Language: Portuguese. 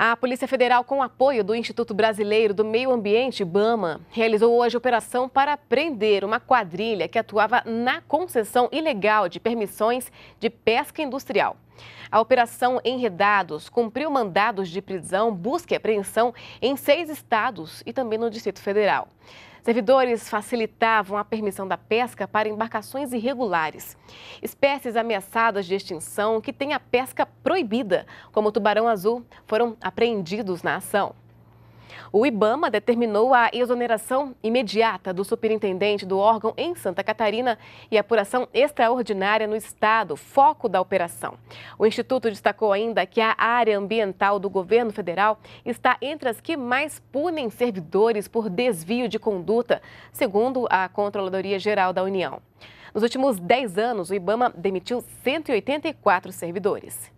A Polícia Federal, com apoio do Instituto Brasileiro do Meio Ambiente, IBAMA, realizou hoje operação para prender uma quadrilha que atuava na concessão ilegal de permissões de pesca industrial. A operação Enredados cumpriu mandados de prisão, busca e apreensão em seis estados e também no Distrito Federal. Servidores facilitavam a permissão da pesca para embarcações irregulares. Espécies ameaçadas de extinção que têm a pesca proibida, como o tubarão azul, foram apreendidos na ação. O IBAMA determinou a exoneração imediata do superintendente do órgão em Santa Catarina e apuração extraordinária no estado, foco da operação. O Instituto destacou ainda que a área ambiental do governo federal está entre as que mais punem servidores por desvio de conduta, segundo a Controladoria Geral da União. Nos últimos 10 anos, o IBAMA demitiu 184 servidores.